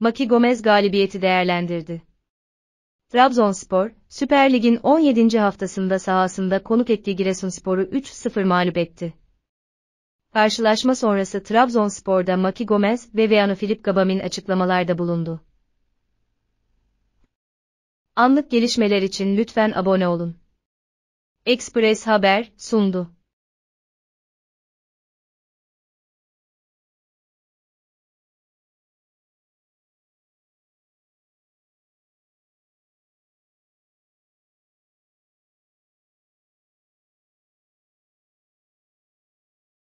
Maki Gomez galibiyeti değerlendirdi. Trabzonspor, Süper Lig'in 17. haftasında sahasında konuk ettiği Giresunspor'u 3-0 mağlup etti. Karşılaşma sonrası Trabzonspor'da Maki Gomez ve Veano Filip Gabamin açıklamalarda bulundu. Anlık gelişmeler için lütfen abone olun. Express Haber sundu.